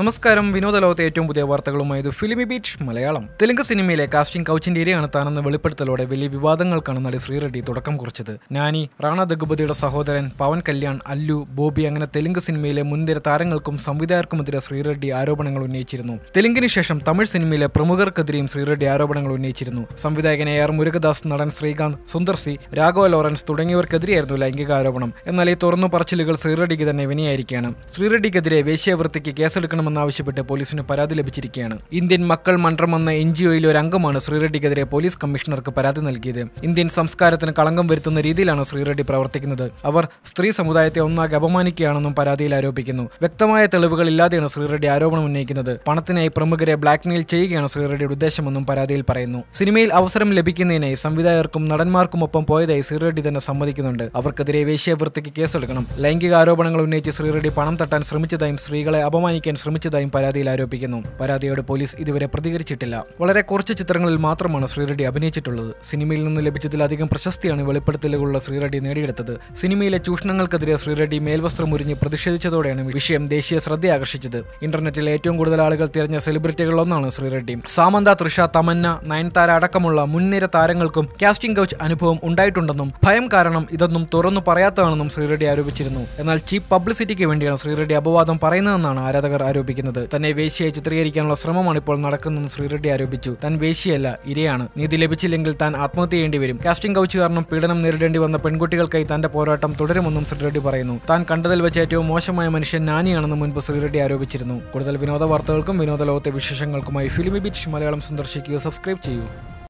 നമസ്കാരം വിനോദലോകത്തെ ഏറ്റവും പുതിയ വാർത്തകളുമായത് ഫിലിമി ബീച്ച് മലയാളം തെലുങ്ക് സിനിമയിലെ കാസ്റ്റിംഗ് കൗച്ചിന്റെ ഇരയാണ് താനെന്ന വെളിപ്പെടുത്തലോടെ വലിയ വിവാദങ്ങൾക്കാണ് നടി ശ്രീറെഡ്ഡി തുടക്കം കുറിച്ചത് നാനി റാണ ദഗുപതിയുടെ സഹോദരൻ പവൻ കല്യാൺ അല്ലു ബോബി അങ്ങനെ തെലുങ്ക് സിനിമയിലെ മുൻനിര താരങ്ങൾക്കും സംവിധായകർക്കുമെതിരെ ശ്രീറെഡ്ഡി ആരോപണങ്ങൾ ഉന്നയിച്ചിരുന്നു തെലുങ്കിന് ശേഷം തമിഴ് സിനിമയിലെ പ്രമുഖർക്കെതിരെയും ശ്രീറെഡ്ഡി ആരോപണങ്ങൾ ഉന്നയിച്ചിരുന്നു സംവിധായകൻ എ ആർ മുരുകദാസ് നടൻ ശ്രീകാന്ത് സുന്ദർസി രാഘവ ലോറൻസ് തുടങ്ങിയവർക്കെതിരെയായിരുന്നു ലൈംഗിക ആരോപണം എന്നാൽ ഈ തുറന്നു പറച്ചിലുകൾ ശ്രീറെഡ്ഡിക്ക് തന്നെ വിനയായിരിക്കുകയാണ് ശ്രീറെഡ്ഡിക്കെതിരെ വേശ്യാവൃത്തിക്ക് കേസെടുക്കണം നടത്തണമെന്നാവശ്യപ്പെട്ട് പോലീസിന് പരാതി ലഭിച്ചിരിക്കുകയാണ് ഇന്ത്യൻ മക്കൾ മന്ത്രം എന്ന എൻ ജി ഒയിലെ ഒരു അംഗമാണ് ശ്രീറെഡ്ഡിക്കെതിരെ പോലീസ് കമ്മീഷണർക്ക് പരാതി നൽകിയത് ഇന്ത്യൻ സംസ്കാരത്തിന് കളങ്കം വരുത്തുന്ന രീതിയിലാണ് ശ്രീറെഡ്ഡി പ്രവർത്തിക്കുന്നത് അവർ സ്ത്രീ സമുദായത്തെ ഒന്നാകെ അപമാനിക്കുകയാണെന്നും പരാതിയിൽ ആരോപിക്കുന്നു വ്യക്തമായ തെളിവുകൾ ഇല്ലാതെയാണ് ശ്രീറെഡ്ഡി ആരോപണം ഉന്നയിക്കുന്നത് പണത്തിനായി പ്രമുഖരെ ബ്ലാക്ക്മെയിൽ ചെയ്യുകയാണ് ശ്രീറെഡ്ഡിയുടെ ഉദ്ദേശമെന്നും പരാതിയിൽ പറയുന്നു സിനിമയിൽ അവസരം ലഭിക്കുന്നതിനായി സംവിധായകർക്കും നടന്മാർക്കുമൊപ്പം പോയതായി ശ്രീറെഡ്ഡി തന്നെ സമ്മതിക്കുന്നുണ്ട് അവർക്കെതിരെ വേശ്യവൃത്തിക്ക് കേസെടുക്കണം ലൈംഗിക ആരോപണങ്ങൾ ഉന്നയിച്ച് ശ്രീറെഡ്ഡി പണം തട്ടാൻ ശ്രമിച്ചതായും സ്ത്രീകളെ അപമാനിക്കാൻ ശ്രമിച്ചു നിർമ്മിച്ചതായും പരാതിയിൽ ആരോപിക്കുന്നു പരാതിയോട് പോലീസ് ഇതുവരെ പ്രതികരിച്ചിട്ടില്ല വളരെ കുറച്ച് ചിത്രങ്ങളിൽ മാത്രമാണ് ശ്രീറെഡ്ഡി അഭിനയിച്ചിട്ടുള്ളത് സിനിമയിൽ നിന്ന് ലഭിച്ചതിലധികം പ്രശസ്തിയാണ് വെളിപ്പെടുത്തലുകളുള്ള ശ്രീറെഡ്ഡി നേടിയെടുത്തത് സിനിമയിലെ ചൂഷണങ്ങൾക്കെതിരെ ശ്രീറെഡ്ഡി മേൽവസ്ത്രം ഉരിഞ്ഞ് പ്രതിഷേധിച്ചതോടെയാണ് വിഷയം ദേശീയ ശ്രദ്ധ ആകർഷിച്ചത് ഇന്റർനെറ്റിൽ ഏറ്റവും കൂടുതൽ ആളുകൾ തിരഞ്ഞ സെലിബ്രിറ്റികളൊന്നാണ് ശ്രീറെഡ്ഡി സാമന്ത തൃഷ തമന്ന നയൻതാര അടക്കമുള്ള മുൻനിര താരങ്ങൾക്കും കാസ്റ്റിംഗ് കൗച്ച് അനുഭവം ഉണ്ടായിട്ടുണ്ടെന്നും ഭയം കാരണം ഇതൊന്നും തുറന്നു പറയാത്തതാണെന്നും ശ്രീറെഡ്ഡി ആരോപിച്ചിരുന്നു എന്നാൽ ചീപ്പ് പബ്ലിസിറ്റിക്ക് വേണ്ടിയാണ് ശ്രീറെഡ്ഡി അപവാദം പറയുന്നതെന്നാണ് ആരാധകർ ആരോപിച്ചത് ആരോപിക്കുന്നത് തന്നെ വേശിയായി ചിത്രീകരിക്കാനുള്ള ശ്രമമാണ് ഇപ്പോൾ നടക്കുന്നതെന്ന് ശ്രീറെഡ്ഡി ആരോപിച്ചു താൻ വേശിയല്ല ഇരയാണ് നീതി ലഭിച്ചില്ലെങ്കിൽ താൻ ആത്മഹത്യ ചെയ്യേണ്ടി വരും കാസ്റ്റിംഗ് കൗച്ച് കാരണം പീഡനം നേരിടേണ്ടി വന്ന പെൺകുട്ടികൾക്കായി തന്റെ പോരാട്ടം തുടരുമെന്നും ശ്രീറെഡ്ഡി പറയുന്നു താൻ കണ്ടതിൽ വെച്ച് ഏറ്റവും മോശമായ മനുഷ്യൻ നാനിയാണെന്ന് മുൻപ് ശ്രീറെഡ്ഡി ആരോപിച്ചിരുന്നു കൂടുതൽ വിനോദ വാർത്തകൾക്കും വിനോദ ലോകത്തെ വിശേഷങ്ങൾക്കുമായി ഫിലിമി ബിച്ച് മലയാളം സന്ദർശിക്കുക സബ്സ്ക്രൈബ് ചെയ്യൂ